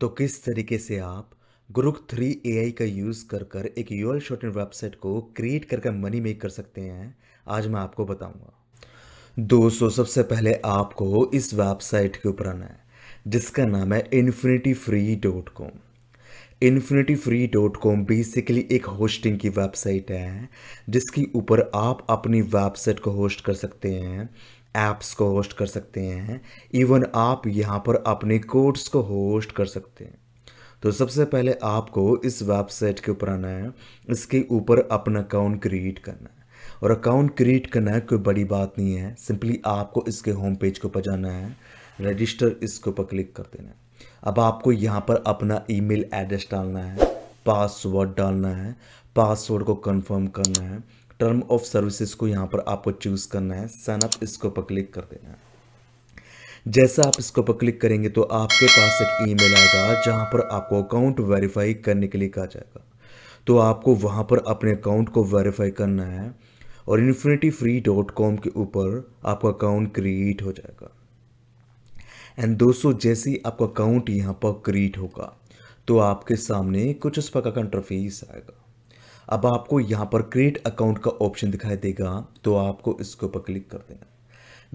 तो किस तरीके से आप ग्रुक थ्री ए का यूज़ कर कर एक यूएल शॉर्टन वेबसाइट को क्रिएट कर कर मनी मेक कर सकते हैं आज मैं आपको बताऊंगा दोस्तों सबसे पहले आपको इस वेबसाइट के ऊपर आना है जिसका नाम है Infinity Free dot com Infinity Free dot com basically एक होस्टिंग की वेबसाइट है जिसके ऊपर आप अपनी वेबसाइट को होस्ट कर सकते हैं ऐप्स को होस्ट कर सकते हैं इवन आप यहाँ पर अपने कोड्स को होस्ट कर सकते हैं तो सबसे पहले आपको इस वेबसाइट के ऊपर आना है इसके ऊपर अपना अकाउंट क्रिएट करना है और अकाउंट क्रिएट करना है कोई बड़ी बात नहीं है सिंपली आपको इसके होम पेज के ऊपर जाना है रजिस्टर इसके ऊपर क्लिक कर देना है अब आपको यहाँ पर अपना ईमेल एड्रेस डालना है पासवर्ड डालना है पासवर्ड को कंफर्म करना है टर्म ऑफ सर्विसेज को यहाँ पर आपको चूज़ करना है साइन अप इसके ऊपर क्लिक कर देना है जैसा आप इसके ऊपर क्लिक करेंगे तो आपके पास एक ईमेल आएगा जहाँ पर आपको अकाउंट वेरीफाई करने के लिए कहा जाएगा तो आपको वहाँ पर अपने अकाउंट को वेरीफाई करना है और इन्फिनिटी फ्री डॉट कॉम के ऊपर आपका अकाउंट क्रिएट हो जाएगा एंड दोस्तों जैसे ही आपका अकाउंट यहाँ पर क्रिएट होगा तो आपके सामने कुछ इस प्रकार का इंटरफेस आएगा अब आपको यहाँ पर क्रिएट अकाउंट का ऑप्शन दिखाई देगा तो आपको इसके ऊपर क्लिक कर देना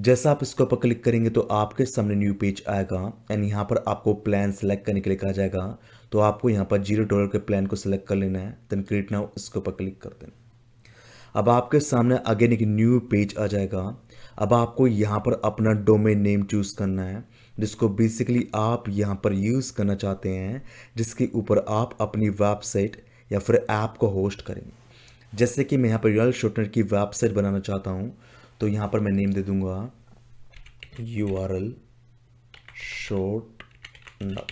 जैसा आप इसके ऊपर क्लिक करेंगे तो आपके सामने न्यू पेज आएगा एंड यहाँ पर आपको प्लान सेलेक्ट करने के लिए कहा जाएगा तो आपको यहाँ पर जीरो डॉलर के प्लान को सिलेक्ट कर लेना है देन क्रिएट नाउ इसके ऊपर क्लिक कर देना अब आपके सामने अगेन एक न्यू पेज आ जाएगा अब आपको यहाँ पर अपना डोमेन नेम चूज़ करना है जिसको बेसिकली आप यहाँ पर यूज़ करना चाहते हैं जिसके ऊपर आप अपनी वेबसाइट या फिर ऐप को होस्ट करेंगे जैसे कि मैं यहाँ पर रियल शॉर्टनर की वेबसाइट बनाना चाहता हूँ तो यहाँ पर मैं नेम दे दूँगा यू आर एल शॉर्ट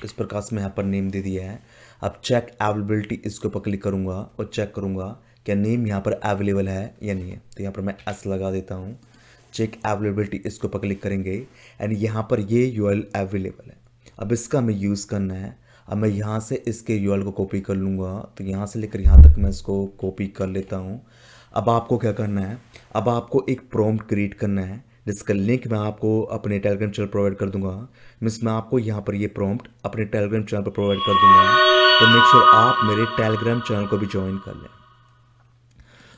इस प्रकार से मैं यहाँ पर नेम दे दिया है अब चेक अवेलेबिलिटी इसके ऊपर क्लिक करूँगा और चेक करूँगा क्या नेम यहाँ पर अवेलेबल है या नहीं है तो यहाँ पर मैं एस लगा देता हूँ चेक अवेलेबिलिटी इसके ऊपर क्लिक करेंगे एंड यहाँ पर ये यू एल अवेलेबल है अब इसका हमें यूज़ करना है अब मैं यहाँ से इसके यू को कॉपी कर लूँगा तो यहाँ से लेकर यहाँ तक मैं इसको कॉपी कर लेता हूँ अब आपको क्या करना है अब आपको एक प्रॉम्प्ट क्रिएट करना है जिसका लिंक मैं आपको अपने टेलीग्राम चैनल प्रोवाइड कर दूंगा मिस मैं आपको यहाँ पर ये प्रॉम्प्ट अपने टेलीग्राम चैनल पर प्रोवाइड कर दूंगा तो मेक श्योर आप मेरे टेलीग्राम चैनल को भी ज्वाइन कर लें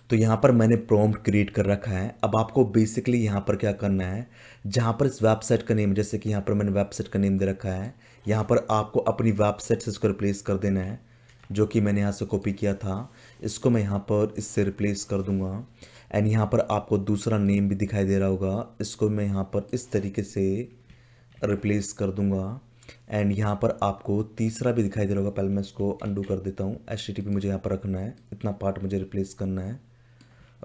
तो यहाँ पर मैंने प्रॉम्प्ट क्रिएट कर रखा है अब आपको बेसिकली यहाँ पर क्या करना है जहाँ पर इस वेबसाइट का नेम जैसे कि यहाँ पर मैंने वेबसाइट का नेम दे रखा है यहाँ पर आपको अपनी वेबसाइट से इसको रिप्लेस कर देना है जो कि मैंने यहाँ से कॉपी किया था इसको मैं यहाँ पर इससे रिप्लेस कर दूँगा एंड यहाँ पर आपको दूसरा नेम भी दिखाई दे रहा होगा इसको मैं यहाँ पर इस तरीके से रिप्लेस कर दूँगा एंड यहाँ पर आपको तीसरा भी दिखाई दे रहा होगा पहले मैं इसको अंडू कर देता हूँ एच टी मुझे यहाँ पर रखना है इतना पार्ट मुझे रिप्लेस करना है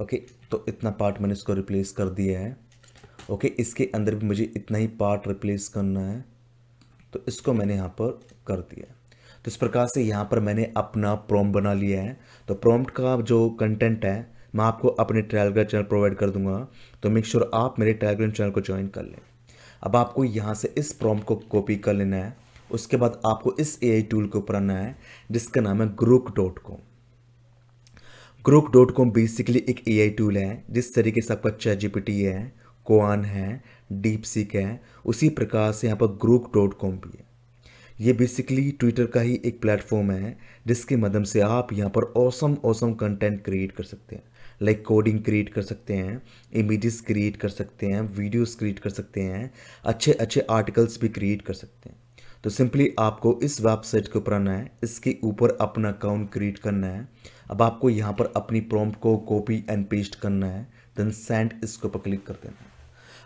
ओके तो इतना पार्ट मैंने इसको रिप्लेस कर दिया है ओके इसके अंदर भी मुझे इतना ही पार्ट रिप्लेस करना है तो इसको मैंने यहाँ पर कर दिया तो इस प्रकार से यहाँ पर मैंने अपना प्रोम बना लिया है तो प्रोम्ट का जो कंटेंट है मैं आपको अपने टेलीग्राम चैनल प्रोवाइड कर दूंगा तो मेक श्योर sure आप मेरे टेलीग्राम चैनल को ज्वाइन कर लें अब आपको यहाँ से इस प्रोम को कॉपी कर लेना है उसके बाद आपको इस ए टूल के ऊपर आना है जिसका नाम है ग्रुक डॉट कॉम ग्रुक डॉट कॉम बेसिकली एक ए टूल है जिस तरीके से आपका चैट जी है कोआन है डीप सी है उसी प्रकार से यहाँ पर ग्रुप डॉट कॉम भी है ये बेसिकली ट्विटर का ही एक प्लेटफॉर्म है जिसके माध्यम से आप यहाँ पर औसम औसम कंटेंट क्रिएट कर सकते हैं लाइक कोडिंग क्रिएट कर सकते हैं इमेजेस क्रिएट कर सकते हैं वीडियोस क्रिएट कर सकते हैं अच्छे अच्छे आर्टिकल्स भी क्रिएट कर सकते हैं तो सिंपली आपको इस वेबसाइट के ऊपर आना है इसके ऊपर अपना अकाउंट क्रिएट करना है अब आपको यहाँ पर अपनी प्रॉम्प्ट को कॉपी एंड पेस्ट करना है देन सेंड इसके ऊपर क्लिक कर देना है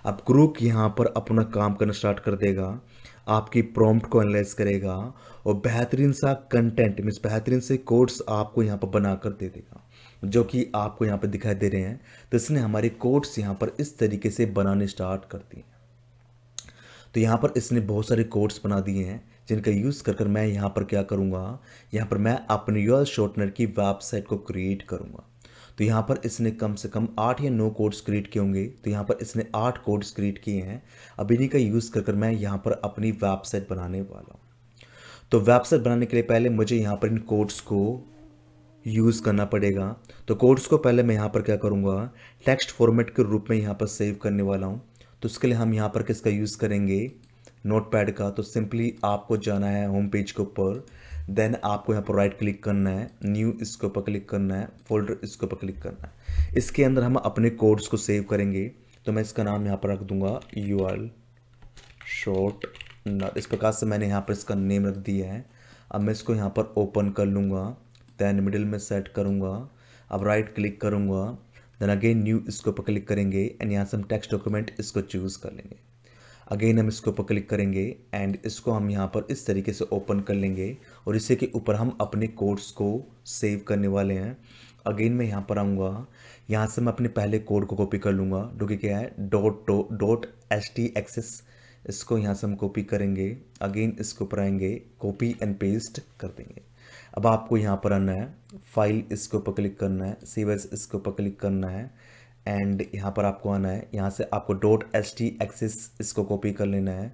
अब क्रूक यहाँ पर अपना काम करना स्टार्ट कर देगा आपकी प्रॉम्प्ट को एनालाइज करेगा और बेहतरीन सा कंटेंट मीन्स बेहतरीन से कोड्स आपको यहाँ पर बना कर दे देगा जो कि आपको यहाँ पर दिखाई दे रहे हैं तो इसने हमारे कोड्स यहाँ पर इस तरीके से बनाने स्टार्ट कर दिए तो यहाँ पर इसने बहुत सारे कोड्स बना दिए हैं जिनका यूज़ कर कर मैं यहाँ पर क्या करूँगा यहाँ पर मैं अपने यूएल शॉर्टनर की वेबसाइट को क्रिएट करूँगा तो यहाँ पर इसने कम से कम आठ या नौ कोड्स क्रिएट किए होंगे तो यहाँ पर इसने आठ कोड्स क्रिएट किए हैं अब इन्हीं का यूज़ कर कर मैं यहाँ पर अपनी वेबसाइट बनाने वाला हूँ तो वेबसाइट बनाने के लिए पहले मुझे यहाँ पर इन कोड्स को यूज़ करना पड़ेगा तो कोड्स को पहले मैं यहाँ पर क्या करूँगा टेक्स्ट फॉर्मेट के रूप में यहाँ पर सेव करने वाला हूँ तो उसके लिए हम यहाँ पर किसका यूज़ करेंगे नोट का तो सिंपली आपको जाना है होम पेज के ऊपर देन आपको यहाँ पर राइट क्लिक करना है न्यू इसके ऊपर क्लिक करना है फोल्डर इसके ऊपर क्लिक करना है इसके अंदर हम अपने कोड्स को सेव करेंगे तो मैं इसका नाम यहाँ पर रख दूंगा यू आर शॉर्ट नट इस प्रकार से मैंने यहाँ पर इसका नेम रख दिया है अब मैं इसको यहाँ पर ओपन कर लूँगा देन मिडिल में सेट करूँगा अब राइट क्लिक करूँगा देन अगेन न्यू इसके ऊपर क्लिक करेंगे एंड यहाँ से हम टेक्स्ट डॉक्यूमेंट इसको चूज़ कर लेंगे अगेन हम इसके ऊपर क्लिक करेंगे एंड इसको हम यहाँ पर इस तरीके से ओपन कर लेंगे और इसी के ऊपर हम अपने कोड्स को सेव करने वाले हैं अगेन मैं यहाँ पर आऊँगा यहाँ से मैं अपने पहले कोड को कॉपी कर लूँगा जो कि क्या है dot dot S T access इसको यहाँ से हम कॉपी करेंगे अगेन इसके ऊपर आएंगे कॉपी एंड पेस्ट कर देंगे अब आपको यहाँ पर आना है फाइल इसके ऊपर क्लिक करना है सेव इसके ऊपर क्लिक करना है एंड यहाँ पर आपको आना है यहाँ से आपको डॉट एस टी एक्सिस इसको कॉपी कर लेना है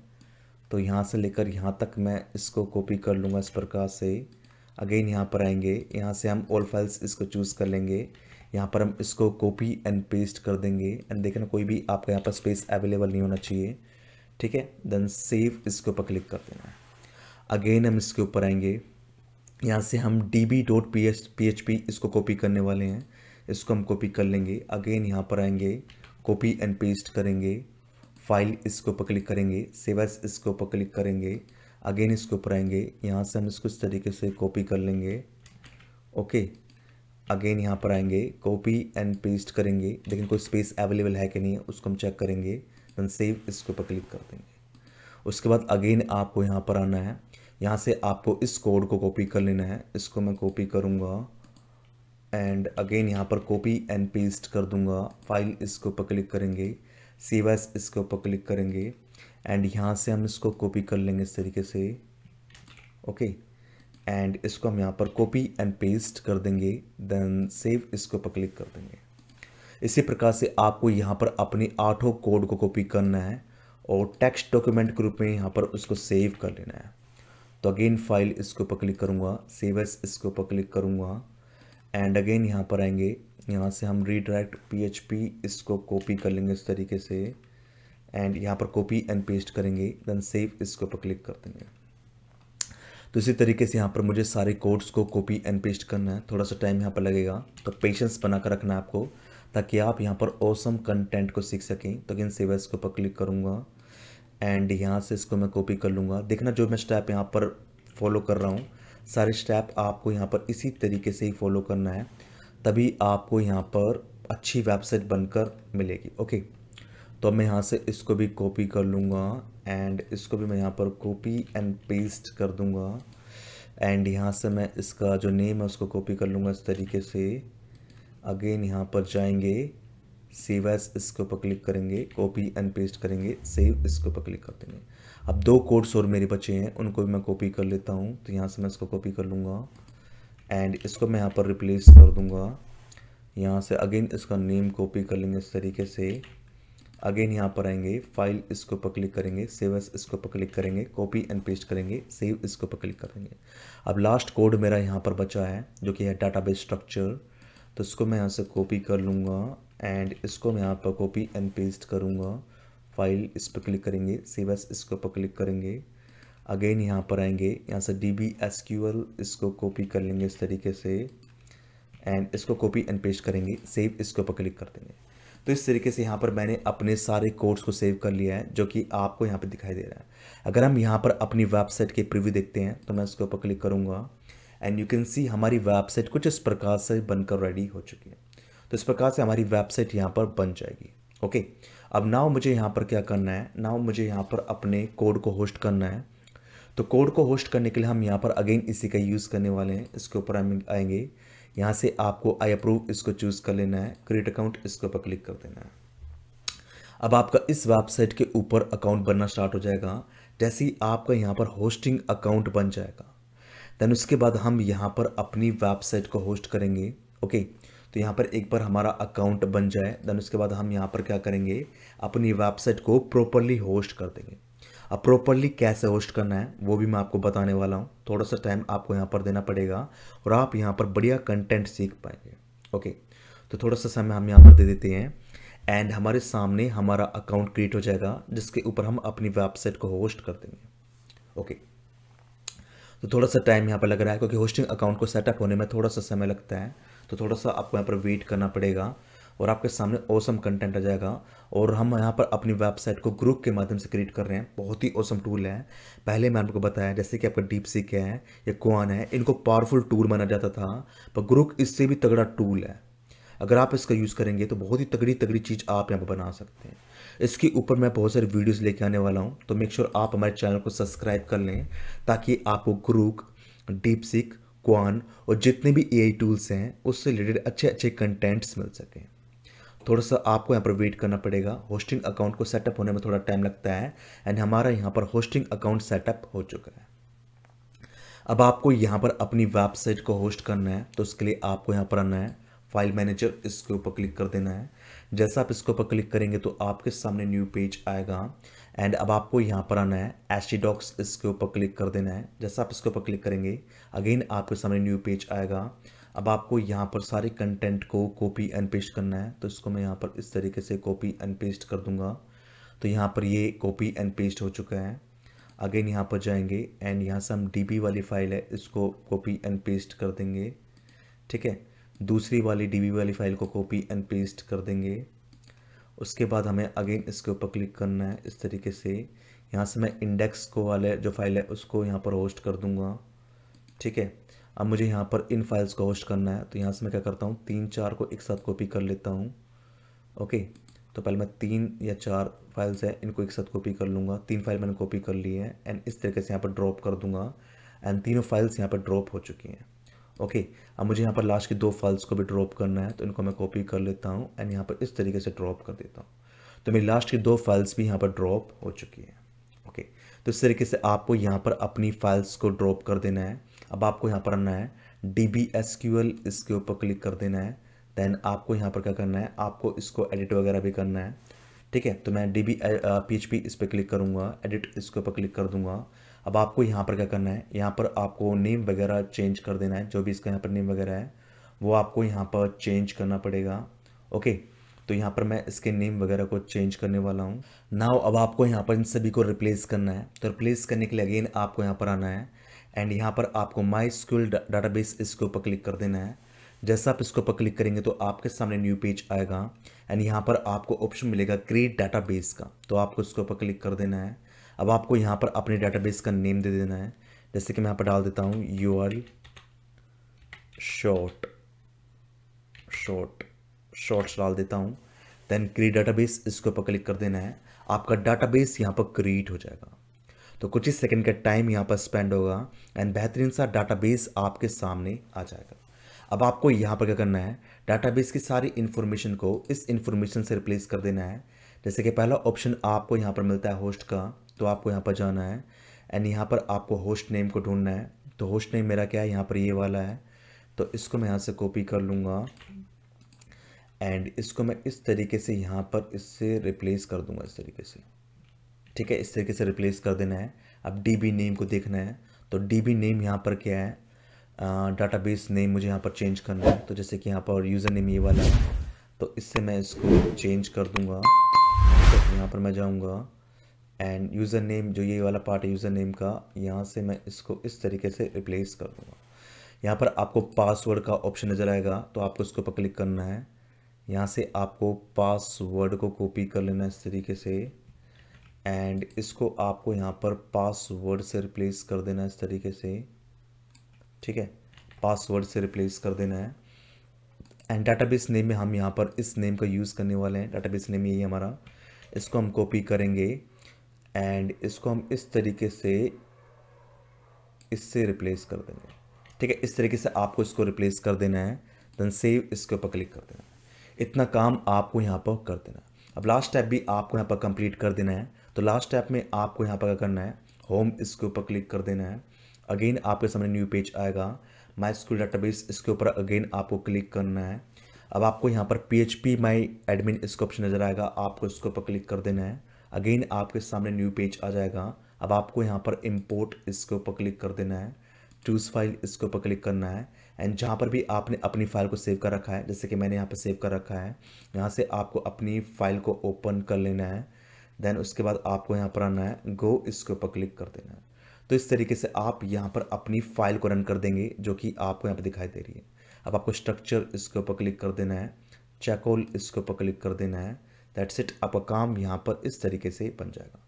तो यहाँ से लेकर यहाँ तक मैं इसको कॉपी कर लूँगा इस प्रकार से अगेन यहाँ पर आएंगे यहाँ से हम ऑल फाइल्स इसको चूज़ कर लेंगे यहाँ पर हम इसको कॉपी एंड पेस्ट कर देंगे एंड देखना कोई भी आपका यहाँ पर स्पेस अवेलेबल नहीं होना चाहिए ठीक है देन सेव इसके ऊपर क्लिक कर देना अगेन हम इसके ऊपर आएंगे यहाँ से हम D B dot P H P H P इसको कॉपी करने वाले हैं इसको हम कॉपी कर लेंगे अगेन यहाँ पर आएंगे कॉपी एंड पेस्ट करेंगे फाइल इसको ऊपर क्लिक करेंगे सेवस इसको ऊपर क्लिक करेंगे अगेन इसके ऊपर आएंगे यहाँ से हम इसको इस तरीके से कॉपी कर लेंगे ओके अगेन यहाँ पर आएंगे कॉपी एंड पेस्ट करेंगे लेकिन कोई स्पेस अवेलेबल है कि नहीं उसको हम चेक करेंगे दैन सेव इसके ऊपर क्लिक कर देंगे उसके बाद अगेन आपको यहाँ पर आना है यहाँ से आपको इस कोड को कॉपी कर लेना है इसको मैं कॉपी करूँगा एंड अगेन यहाँ पर कॉपी एंड पेस्ट कर दूंगा फाइल इसके ऊपर क्लिक करेंगे सेव एस इसके ऊपर क्लिक करेंगे एंड यहाँ से हम इसको कॉपी कर लेंगे इस तरीके से ओके okay. एंड इसको हम यहाँ पर कॉपी एंड पेस्ट कर देंगे देन सेव इसके ऊपर क्लिक कर देंगे इसी प्रकार से आपको यहाँ पर अपने आठों कोड को कॉपी करना है और टेक्स्ट डॉक्यूमेंट के रूप में यहाँ पर उसको सेव कर लेना है तो अगेन फाइल इसके ऊपर क्लिक करूँगा सेव एस इसके ऊपर क्लिक करूँगा एंड अगेन यहाँ पर आएंगे यहाँ से हम रीडायरेक्ट पी इसको कॉपी कर लेंगे इस तरीके से एंड यहाँ पर कॉपी एंड पेस्ट करेंगे देन सेव इसके ऊपर क्लिक कर देंगे तो इसी तरीके से यहाँ पर मुझे सारे कोड्स को कॉपी एंड पेस्ट करना है थोड़ा सा टाइम यहाँ पर लगेगा तो पेशेंस बना कर रखना है आपको ताकि आप यहाँ पर ओसम कंटेंट को सीख सकें तो अगेन सेव इसके ऊपर क्लिक करूँगा एंड यहाँ से इसको मैं कॉपी कर लूँगा देखना जो मैं स्टेप यहाँ पर फॉलो कर रहा हूँ सारे स्टेप आपको यहाँ पर इसी तरीके से ही फॉलो करना है तभी आपको यहाँ पर अच्छी वेबसाइट बनकर मिलेगी ओके तो मैं यहाँ से इसको भी कॉपी कर लूँगा एंड इसको भी मैं यहाँ पर कॉपी एंड पेस्ट कर दूँगा एंड यहाँ से मैं इसका जो नेम है उसको कॉपी कर लूँगा इस तरीके से अगेन यहाँ पर जाएंगे सेव एस इसके ऊपर क्लिक करेंगे कॉपी एंड पेस्ट करेंगे सेव इसके ऊपर क्लिक कर देंगे अब दो कोड्स और मेरे बचे हैं उनको भी मैं कॉपी कर लेता हूँ तो यहाँ से मैं इसको कॉपी कर लूँगा एंड इसको मैं यहाँ पर रिप्लेस कर दूँगा यहाँ से अगेन इसका नेम कॉपी कर लेंगे इस तरीके से अगेन यहाँ पर आएंगे फाइल इसको पर क्लिक करेंगे सेव एस इसको पर क्लिक करेंगे कॉपी एंड पेस्ट करेंगे सेव इसको पर क्लिक करेंगे अब लास्ट कोड मेरा यहाँ पर बचा है जो कि है डाटाबेस स्ट्रक्चर तो इसको मैं यहाँ से कॉपी कर लूँगा एंड इसको मैं यहाँ पर कॉपी एंड पेस्ट करूँगा फाइल इस पर क्लिक करेंगे सेव एस इसके ऊपर क्लिक करेंगे अगेन यहाँ पर आएंगे यहाँ से D B S Q L इसको कॉपी कर लेंगे इस तरीके से एंड इसको कॉपी एंड पेस्ट करेंगे सेव इसके ऊपर क्लिक कर देंगे तो इस तरीके से यहाँ पर मैंने अपने सारे कोड्स को सेव कर लिया है जो कि आपको यहाँ पर दिखाई दे रहा है अगर हम यहाँ पर अपनी वेबसाइट के प्रिव्यू देखते हैं तो मैं इसके ऊपर क्लिक करूँगा एंड यू कैन सी हमारी वेबसाइट कुछ इस प्रकार से बनकर रेडी हो चुकी है तो इस प्रकार से हमारी वेबसाइट यहाँ पर बन जाएगी ओके okay? अब नाव मुझे यहाँ पर क्या करना है नाव मुझे यहाँ पर अपने कोड को होस्ट करना है तो कोड को होस्ट करने के लिए हम यहाँ पर अगेन इसी का यूज़ करने वाले हैं इसके ऊपर हम आएंगे यहाँ से आपको आई अप्रूव इसको चूज़ कर लेना है क्रिएट अकाउंट इसके ऊपर क्लिक कर देना है अब आपका इस वेबसाइट के ऊपर अकाउंट बनना स्टार्ट हो जाएगा जैसे ही आपका यहाँ पर होस्टिंग अकाउंट बन जाएगा देन उसके बाद हम यहाँ पर अपनी वेबसाइट को होस्ट करेंगे ओके okay? तो यहाँ पर एक बार हमारा अकाउंट बन जाए देन उसके बाद हम यहाँ पर क्या करेंगे अपनी वेबसाइट को प्रॉपरली होस्ट कर देंगे अब प्रॉपरली कैसे होस्ट करना है वो भी मैं आपको बताने वाला हूँ थोड़ा सा टाइम आपको यहाँ पर देना पड़ेगा और आप यहाँ पर बढ़िया कंटेंट सीख पाएंगे ओके तो थोड़ा सा समय हम यहाँ पर दे देते हैं एंड हमारे सामने हमारा अकाउंट क्रिएट हो जाएगा जिसके ऊपर हम अपनी वेबसाइट को होस्ट कर देंगे ओके तो थोड़ा सा टाइम यहाँ पर लग रहा है क्योंकि होस्टिंग अकाउंट को सेटअप होने में थोड़ा सा समय लगता है तो थोड़ा सा आपको यहाँ पर वेट करना पड़ेगा और आपके सामने ओसम कंटेंट आ जाएगा और हम यहाँ पर अपनी वेबसाइट को ग्रुप के माध्यम से क्रिएट कर रहे हैं बहुत ही औसम टूल है पहले मैं आपको बताया जैसे कि आपका डीप सिक है या कुआन है इनको पावरफुल टूल माना जाता था पर ग्रुप इससे भी तगड़ा टूल है अगर आप इसका यूज़ करेंगे तो बहुत ही तगड़ी तगड़ी चीज़ आप यहाँ पर बना सकते हैं इसके ऊपर मैं बहुत सारे वीडियोज़ लेके आने वाला हूँ तो मेक श्योर आप हमारे चैनल को सब्सक्राइब कर लें ताकि आपको ग्रुप डीप सिक क्वान और जितने भी ए टूल्स हैं उससे रिलेटेड अच्छे अच्छे कंटेंट्स मिल सकें थोड़ा सा आपको यहाँ पर वेट करना पड़ेगा होस्टिंग अकाउंट को सेटअप होने में थोड़ा टाइम लगता है एंड हमारा यहाँ पर होस्टिंग अकाउंट सेटअप हो चुका है अब आपको यहाँ पर अपनी वेबसाइट को होस्ट करना है तो उसके लिए आपको यहाँ पर आना है फाइल मैनेजर इसके ऊपर क्लिक कर देना है जैसा आप इसके ऊपर क्लिक करेंगे तो आपके सामने न्यू पेज आएगा एंड अब आपको यहाँ पर आना है एस्टीडॉक्स इसके ऊपर क्लिक कर देना है जैसा आप इसके ऊपर क्लिक करेंगे अगेन आपके सामने न्यू पेज आएगा अब आपको यहाँ पर सारे कंटेंट को कॉपी एंड पेस्ट करना है तो इसको मैं यहाँ पर इस तरीके से कॉपी एंड पेस्ट कर दूंगा तो यहाँ पर ये कॉपी एंड पेस्ट हो चुका है अगेन यहाँ पर जाएंगे एंड यहाँ से हम डी वाली फाइल है इसको कॉपी एंड पेस्ट कर देंगे ठीक है दूसरी वाली डी वाली फाइल को कॉपी एंड पेस्ट कर देंगे उसके बाद हमें अगेन इसके ऊपर क्लिक करना है इस तरीके से यहाँ से मैं इंडेक्स को वाले जो फाइल है उसको यहाँ पर होस्ट कर दूँगा ठीक है अब मुझे यहाँ पर इन फाइल्स को होस्ट करना है तो यहाँ से मैं क्या करता हूँ तीन चार को एक साथ कॉपी कर लेता हूँ ओके तो पहले मैं तीन या चार फाइल्स हैं इनको एक साथ कॉपी कर लूँगा तीन फाइल मैंने कॉपी कर ली है एंड इस तरीके से यहाँ पर ड्रॉप कर दूँगा एंड तीनों फाइल्स यहाँ पर ड्रॉप हो चुकी हैं ओके अब मुझे यहाँ पर लास्ट के दो फल्स को भी ड्रॉप करना है तो इनको मैं कॉपी कर लेता हूँ एंड यहाँ पर इस तरीके से ड्रॉप कर देता हूँ तो मेरी लास्ट की दो फाइल्स भी यहाँ पर ड्रॉप हो चुकी है ओके तो इस तरीके से आपको यहाँ पर अपनी फाइल्स को ड्रॉप कर देना है अब आपको यहाँ पर आना है D B S Q L इसके ऊपर क्लिक कर देना है देन आपको यहाँ पर क्या करना है आपको इसको एडिट वगैरह भी करना है ठीक है तो मैं D B P H P इस पर क्लिक करूँगा एडिट इसके ऊपर क्लिक कर दूँगा अब आपको यहाँ पर क्या करना है यहाँ पर आपको नेम वगैरह चेंज कर देना है जो भी इसका यहाँ पर नेम वगैरह है वो आपको यहाँ पर चेंज करना पड़ेगा ओके तो यहाँ पर मैं इसके नेम वगैरह को चेंज करने वाला हूँ नाव अब आपको यहाँ पर इन सभी को रिप्लेस करना है तो रिप्लेस करने के लिए अगेन आपको यहाँ पर आना है एंड यहाँ पर आपको माई स्कूल डाटाबेस इसके ऊपर क्लिक कर देना है जैसा आप इसके ऊपर क्लिक करेंगे तो आपके सामने न्यू पेज आएगा एंड यहाँ पर आपको ऑप्शन मिलेगा क्रिएट डाटाबेस का तो आपको इसके ऊपर क्लिक कर देना है अब आपको यहाँ पर अपने डेटाबेस का नेम दे देना है जैसे कि मैं यहाँ पर डाल देता हूँ U R short short shorts डाल देता हूँ देन क्रिएट डाटाबेस इसके ऊपर क्लिक कर देना है आपका डाटाबेस यहाँ पर क्रिएट हो जाएगा तो कुछ ही सेकेंड का टाइम यहाँ पर स्पेंड होगा एंड बेहतरीन सा डाटाबेस आपके सामने आ जाएगा अब आपको यहाँ पर क्या करना है डाटाबेस की सारी इन्फॉर्मेशन को इस इन्फॉर्मेशन से रिप्लेस कर देना है जैसे कि पहला ऑप्शन आपको यहाँ पर मिलता है होस्ट का तो आपको यहाँ पर जाना है एंड यहाँ पर आपको होस्ट नेम को ढूंढना है तो होस्ट नेम मेरा क्या है यहाँ पर ये वाला है तो इसको मैं यहाँ से कॉपी कर लूँगा एंड इसको मैं इस तरीके से यहाँ पर इससे रिप्लेस कर दूँगा इस तरीके से ठीक है इस तरीके से रिप्लेस कर देना है अब डी बी नेम को देखना है तो डी बी नेम यहाँ पर क्या है डाटा बेस नेम मुझे यहाँ पर चेंज करना है तो जैसे कि यहाँ पर यूज़र नेम ये वाला है तो इससे मैं इसको चेंज कर दूँगा तो यहाँ पर मैं जाऊँगा एंड यूज़र नेम जो ये वाला पार्ट है यूज़र नेम का यहाँ से मैं इसको इस तरीके से रिप्लेस कर दूँगा यहाँ पर आपको पासवर्ड का ऑप्शन नज़र आएगा तो आपको इसके ऊपर क्लिक करना है यहाँ से आपको पासवर्ड को कॉपी कर लेना है इस तरीके से एंड इसको आपको यहाँ पर पासवर्ड से रिप्लेस कर देना है इस तरीके से ठीक है पासवर्ड से रिप्लेस कर देना है एंड डाटाबेस नेम में हम यहाँ पर इस नेम का यूज़ करने वाले हैं डाटाबेस नेम यही हमारा इसको हम कॉपी करेंगे एंड इसको हम इस तरीके से इससे रिप्लेस कर देंगे ठीक है इस तरीके से आपको इसको रिप्लेस कर देना है देन सेव इसके ऊपर क्लिक कर देना है इतना काम आपको यहाँ पर कर देना है अब लास्ट स्टेप भी आपको यहाँ पर कंप्लीट कर देना है तो लास्ट स्टेप में आपको यहाँ पर क्या करना है होम इसके ऊपर क्लिक कर देना है अगेन आपके सामने न्यू पेज आएगा माई स्कूल डाटाबेस इसके ऊपर अगेन आपको क्लिक करना है अब आपको यहाँ पर P H P my admin इसका ऑप्शन नज़र आएगा आपको इसके ऊपर क्लिक कर देना है अगेन आपके सामने न्यू पेज आ जाएगा अब आपको यहाँ पर इम्पोर्ट इसके ऊपर क्लिक कर देना है चूज़ फाइल इसके ऊपर क्लिक करना है एंड जहाँ पर भी आपने अपनी फ़ाइल को सेव कर रखा है जैसे कि मैंने यहाँ पर सेव कर रखा है यहाँ से आपको अपनी फ़ाइल को ओपन कर लेना है देन उसके बाद आपको यहाँ पर आना है गो इसके ऊपर क्लिक कर देना है तो इस तरीके से आप यहाँ पर अपनी फ़ाइल को रन कर देंगे जो कि आपको यहाँ पर दिखाई दे रही है अब आपको स्ट्रक्चर इसके ऊपर क्लिक कर देना है चैकोल इसके ऊपर क्लिक कर देना है दैट्स इट आपका काम यहाँ पर इस तरीके से बन जाएगा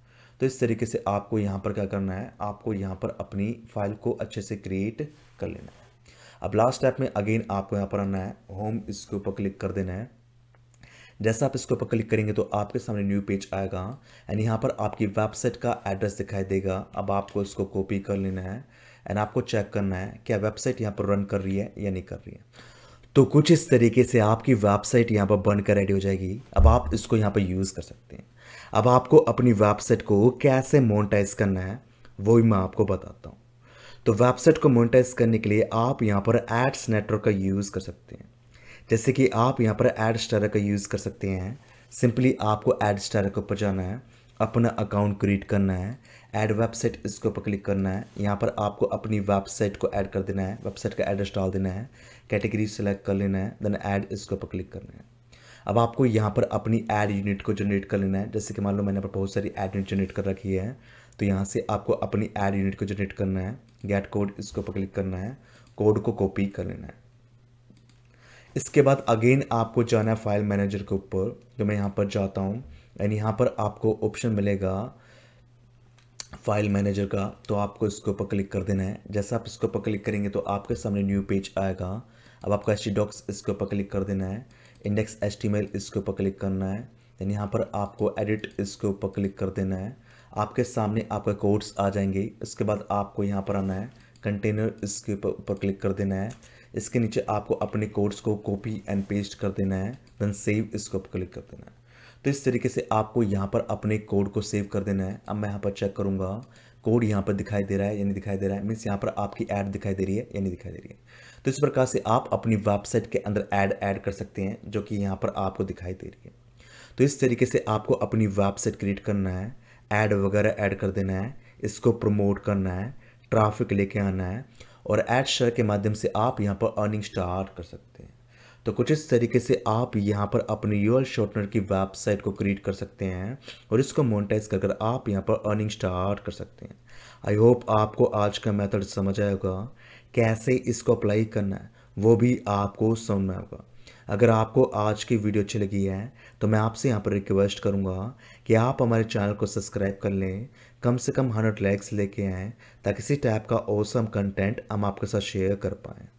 तो इस तरीके से आपको यहाँ पर क्या करना है आपको यहाँ पर अपनी फाइल को अच्छे से क्रिएट कर लेना है अब लास्ट स्टेप में अगेन आपको यहाँ पर आना है होम इसके ऊपर क्लिक कर देना है जैसा आप इसके ऊपर क्लिक करेंगे तो आपके सामने न्यू पेज आएगा एंड यहाँ पर आपकी वेबसाइट का एड्रेस दिखाई देगा अब आपको इसको कॉपी कर लेना है एंड आपको चेक करना है क्या वेबसाइट यहाँ पर रन कर रही है या नहीं कर रही है तो कुछ इस तरीके से आपकी वेबसाइट यहाँ पर बनकर रेडी हो जाएगी अब आप इसको यहाँ पर यूज़ कर सकते हैं अब आपको अपनी वेबसाइट को कैसे मोनिटाइज करना है वो भी मैं आपको बताता हूँ तो वेबसाइट को मोनिटाइज करने के लिए आप यहाँ पर एड्स नेटवर्क का यूज़ कर सकते हैं जैसे कि आप यहाँ पर एड स्टारर का यूज़ कर सकते हैं सिंपली आपको एड स्टारर के ऊपर जाना है अपना अकाउंट क्रिएट करना है ऐड वेबसाइट इसके ऊपर क्लिक करना है यहाँ पर आपको अपनी वेबसाइट को ऐड कर देना है वेबसाइट का एड्रेस डाल देना है कैटेगरी सेलेक्ट कर लेना है देन ऐड इसके ऊपर क्लिक करना है अब आपको यहाँ पर अपनी ऐड यूनिट को जनरेट कर लेना है जैसे कि मान लो मैंने पर बहुत सारी ऐड यूनिट जनरेट कर रखी है तो यहाँ से आपको अपनी ऐड यूनिट को जनरेट करना है गेट कोड इसके ऊपर क्लिक करना है कोड को कॉपी कर लेना है इसके बाद अगेन आपको जाना है फाइल मैनेजर के ऊपर तो मैं यहाँ पर जाता हूँ एंड यहाँ पर आपको ऑप्शन मिलेगा फाइल मैनेजर का तो आपको इसके ऊपर क्लिक कर देना है जैसा आप इसके ऊपर क्लिक करेंगे तो आपके सामने न्यू पेज आएगा अब आपको टी डॉक्स इसके ऊपर क्लिक कर देना है इंडेक्स एस मेल इसके ऊपर क्लिक करना है देन यहाँ पर आपको एडिट इसके ऊपर क्लिक कर देना है आपके सामने आपके कोड्स आ जाएंगे इसके बाद आपको यहाँ पर आना है कंटेनर इसके ऊपर क्लिक कर देना है इसके नीचे आपको अपने कोड्स को कॉपी एंड पेस्ट कर देना है देन सेव इसके ऊपर क्लिक कर देना है तो इस तरीके से आपको यहाँ पर अपने कोड को सेव कर देना है अब मैं यहाँ पर चेक करूँगा कोड यहाँ पर दिखाई दे रहा है यानी दिखाई दे रहा है मीन्स यहाँ पर आपकी ऐड दिखाई दे रही है यानी दिखाई दे रही है तो इस प्रकार से आप अपनी वेबसाइट के अंदर ऐड ऐड कर सकते हैं जो कि यहाँ पर आपको दिखाई दे रही है तो इस तरीके से आपको अपनी वेबसाइट क्रिएट करना है ऐड वगैरह ऐड कर देना है इसको प्रमोट करना है ट्रैफिक लेके आना है और ऐड शेयर के माध्यम से आप यहाँ पर अर्निंग स्टार्ट कर सकते हैं तो कुछ इस तरीके से आप यहाँ पर अपने यूएल शॉर्टनर की वेबसाइट को क्रिएट कर सकते हैं और इसको मोनिटाइज कर कर आप यहाँ पर अर्निंग स्टार्ट कर सकते हैं आई होप आपको आज का मेथड समझ आएगा कैसे इसको अप्लाई करना है वो भी आपको समझना होगा अगर आपको आज की वीडियो अच्छी लगी है तो मैं आपसे यहाँ पर रिक्वेस्ट करूँगा कि आप हमारे चैनल को सब्सक्राइब कर लें कम से कम हंड्रेड लाइक्स लेके आएँ ताकि इसी टाइप का औसम कंटेंट हम आपके साथ शेयर कर पाएँ